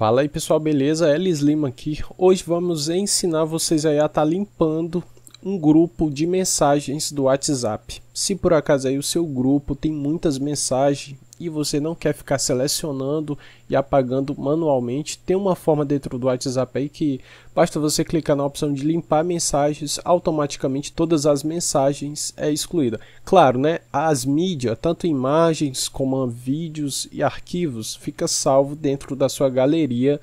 Fala aí pessoal, beleza? Elis Lima aqui. Hoje vamos ensinar vocês aí a estar tá limpando um grupo de mensagens do WhatsApp. Se por acaso aí o seu grupo tem muitas mensagens e você não quer ficar selecionando e apagando manualmente, tem uma forma dentro do WhatsApp aí que basta você clicar na opção de limpar mensagens, automaticamente todas as mensagens é excluída. Claro, né? As mídias, tanto imagens como vídeos e arquivos, fica salvo dentro da sua galeria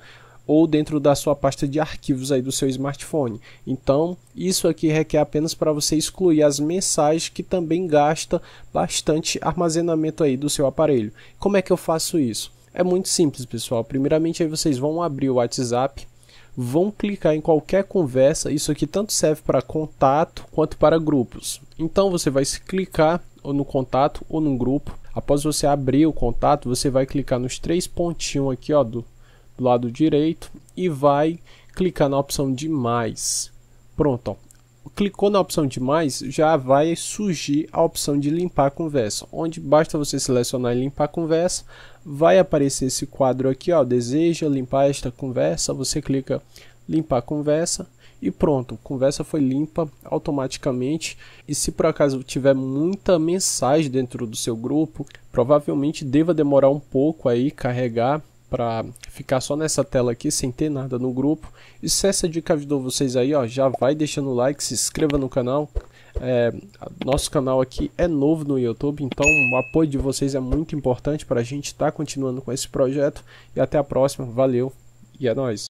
ou dentro da sua pasta de arquivos aí do seu smartphone. Então, isso aqui requer apenas para você excluir as mensagens que também gasta bastante armazenamento aí do seu aparelho. Como é que eu faço isso? É muito simples, pessoal. Primeiramente aí vocês vão abrir o WhatsApp, vão clicar em qualquer conversa. Isso aqui tanto serve para contato quanto para grupos. Então você vai clicar ou no contato ou no grupo. Após você abrir o contato, você vai clicar nos três pontinhos aqui ó, do, do lado direito e vai clicar na opção de mais. Pronto, ó. clicou na opção de mais, já vai surgir a opção de limpar a conversa, onde basta você selecionar e limpar a conversa, vai aparecer esse quadro aqui, ó, deseja limpar esta conversa, você clica limpar a conversa e pronto, conversa foi limpa automaticamente. E se por acaso tiver muita mensagem dentro do seu grupo, provavelmente deva demorar um pouco aí carregar para ficar só nessa tela aqui sem ter nada no grupo. E se essa dica ajudou vocês aí, ó, já vai deixando o like, se inscreva no canal. É, nosso canal aqui é novo no YouTube, então o apoio de vocês é muito importante para a gente estar tá continuando com esse projeto. E até a próxima, valeu e é nóis!